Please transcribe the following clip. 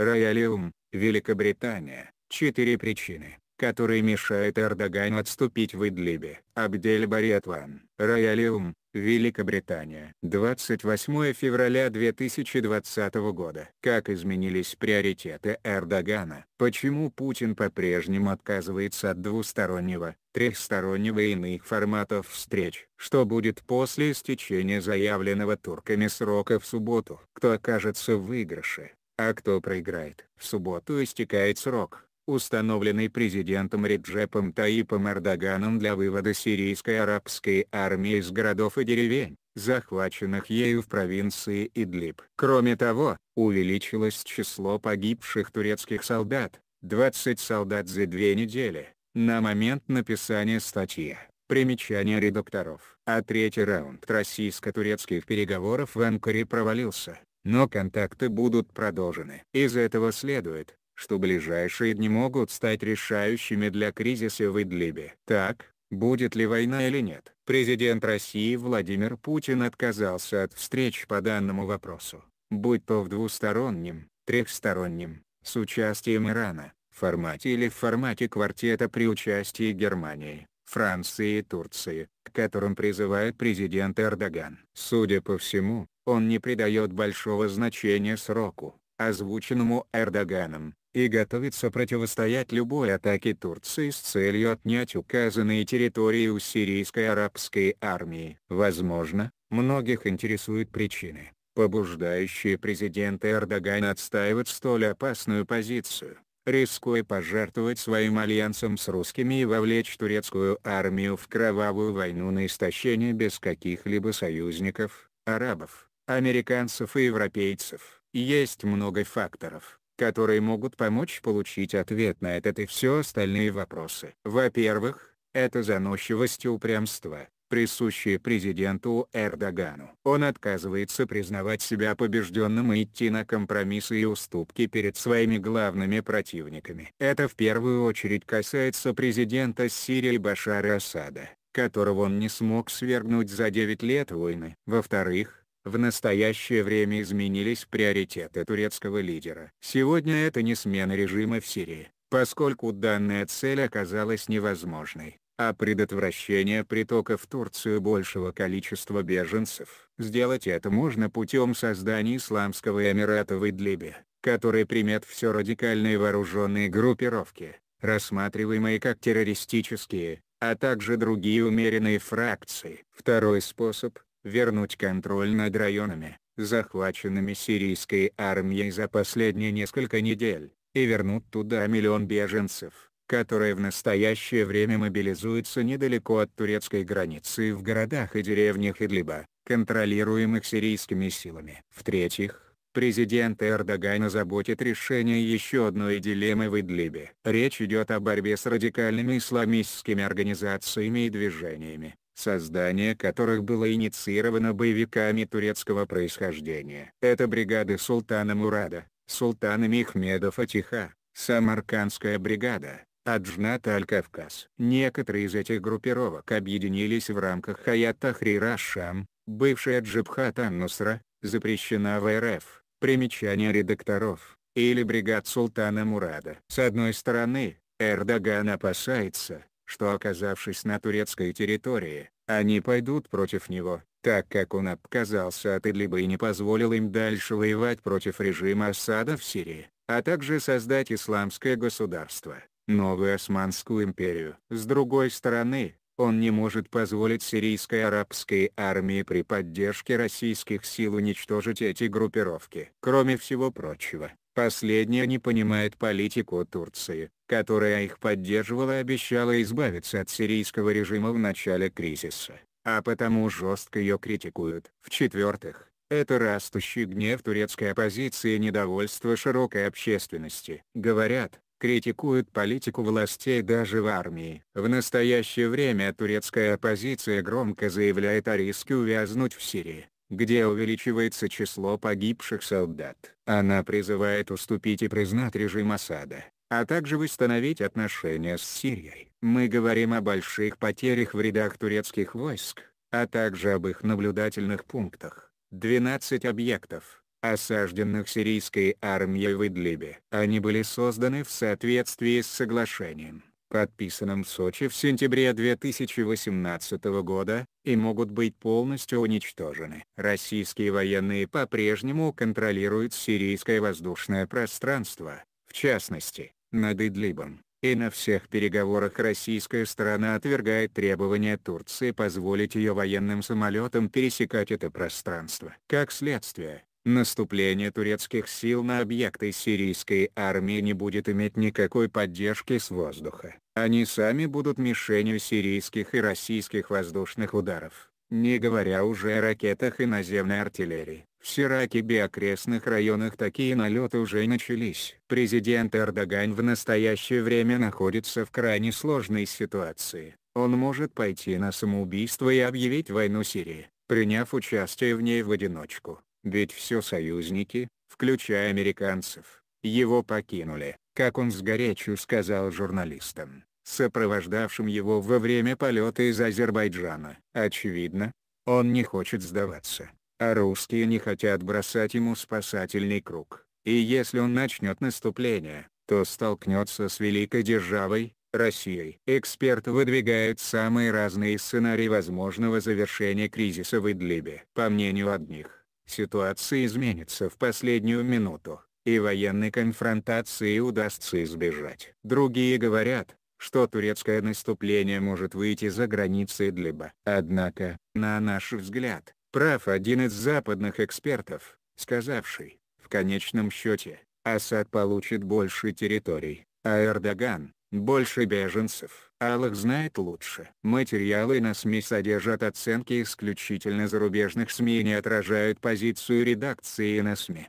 Роялиум, Великобритания. Четыре причины, которые мешают Эрдогану отступить в Идлибе. Абдель Бариатлан, Роялиум, Великобритания. 28 февраля 2020 года. Как изменились приоритеты Эрдогана? Почему Путин по-прежнему отказывается от двустороннего, трехстороннего и иных форматов встреч? Что будет после истечения заявленного турками срока в субботу? Кто окажется в выигрыше? А кто проиграет? В субботу истекает срок, установленный президентом Реджепом Таипом Эрдоганом для вывода сирийской арабской армии из городов и деревень, захваченных ею в провинции Идлиб. Кроме того, увеличилось число погибших турецких солдат, 20 солдат за две недели, на момент написания статьи. Примечание редакторов. А третий раунд российско-турецких переговоров в Анкаре провалился но контакты будут продолжены. Из этого следует, что ближайшие дни могут стать решающими для кризиса в Идлибе. Так, будет ли война или нет. Президент России Владимир Путин отказался от встреч по данному вопросу, будь то в двустороннем, трехстороннем, с участием Ирана, формате или в формате квартета при участии Германии, Франции и Турции, к которым призывает президент Эрдоган. Судя по всему, он не придает большого значения сроку, озвученному Эрдоганом, и готовится противостоять любой атаке Турции с целью отнять указанные территории у сирийской арабской армии. Возможно, многих интересуют причины, побуждающие президента Эрдогана отстаивать столь опасную позицию рискуя пожертвовать своим альянсом с русскими и вовлечь турецкую армию в кровавую войну на истощение без каких-либо союзников, арабов американцев и европейцев. Есть много факторов, которые могут помочь получить ответ на этот и все остальные вопросы. Во-первых, это заносчивость и упрямство, присущие президенту Эрдогану. Он отказывается признавать себя побежденным и идти на компромиссы и уступки перед своими главными противниками. Это в первую очередь касается президента Сирии Башара Асада, которого он не смог свергнуть за 9 лет войны. Во-вторых, в настоящее время изменились приоритеты турецкого лидера. Сегодня это не смена режима в Сирии, поскольку данная цель оказалась невозможной, а предотвращение притока в Турцию большего количества беженцев. Сделать это можно путем создания Исламского Эмирата в Идлибе, который примет все радикальные вооруженные группировки, рассматриваемые как террористические, а также другие умеренные фракции. Второй способ – вернуть контроль над районами, захваченными сирийской армией за последние несколько недель, и вернуть туда миллион беженцев, которые в настоящее время мобилизуются недалеко от турецкой границы в городах и деревнях Идлиба, контролируемых сирийскими силами. В-третьих, президент Эрдоган озаботит решение еще одной дилеммы в Идлибе. Речь идет о борьбе с радикальными исламистскими организациями и движениями, создание которых было инициировано боевиками турецкого происхождения. Это бригады султана Мурада, султана Мехмеда Фатиха, Самаркандская бригада, Аджната Аль-Кавказ. Некоторые из этих группировок объединились в рамках Хаят Тахрир шам бывшая Джибхат Ан-Нусра, запрещена в РФ, примечание редакторов, или бригад султана Мурада. С одной стороны, Эрдоган опасается, что оказавшись на турецкой территории, они пойдут против него, так как он отказался от Идлиба и не позволил им дальше воевать против режима Асада в Сирии, а также создать исламское государство, новую Османскую империю. С другой стороны, он не может позволить сирийской арабской армии при поддержке российских сил уничтожить эти группировки. Кроме всего прочего, последняя не понимает политику Турции, которая их поддерживала и обещала избавиться от сирийского режима в начале кризиса, а потому жестко ее критикуют. В-четвертых, это растущий гнев турецкой оппозиции и недовольство широкой общественности. Говорят, критикуют политику властей даже в армии. В настоящее время турецкая оппозиция громко заявляет о риске увязнуть в Сирии, где увеличивается число погибших солдат. Она призывает уступить и признать режим Асада а также восстановить отношения с Сирией. Мы говорим о больших потерях в рядах турецких войск, а также об их наблюдательных пунктах. 12 объектов, осажденных сирийской армией в Идлибе. Они были созданы в соответствии с соглашением, подписанном в Сочи в сентябре 2018 года, и могут быть полностью уничтожены. Российские военные по-прежнему контролируют сирийское воздушное пространство, в частности, над Идлибом, и на всех переговорах российская сторона отвергает требования Турции позволить ее военным самолетам пересекать это пространство. Как следствие, наступление турецких сил на объекты сирийской армии не будет иметь никакой поддержки с воздуха. Они сами будут мишенью сирийских и российских воздушных ударов, не говоря уже о ракетах и наземной артиллерии. В Сиракебе окрестных районах такие налеты уже начались. Президент Эрдоган в настоящее время находится в крайне сложной ситуации. Он может пойти на самоубийство и объявить войну Сирии, приняв участие в ней в одиночку. Ведь все союзники, включая американцев, его покинули, как он с горечью сказал журналистам, сопровождавшим его во время полета из Азербайджана. Очевидно, он не хочет сдаваться а русские не хотят бросать ему спасательный круг, и если он начнет наступление, то столкнется с великой державой, Россией. Эксперты выдвигают самые разные сценарии возможного завершения кризиса в Идлибе. По мнению одних, ситуация изменится в последнюю минуту, и военной конфронтации удастся избежать. Другие говорят, что турецкое наступление может выйти за границы Идлиба. Однако, на наш взгляд, Прав один из западных экспертов, сказавший, в конечном счете, Асад получит больше территорий, а Эрдоган – больше беженцев. Аллах знает лучше. Материалы на СМИ содержат оценки исключительно зарубежных СМИ и не отражают позицию редакции на СМИ.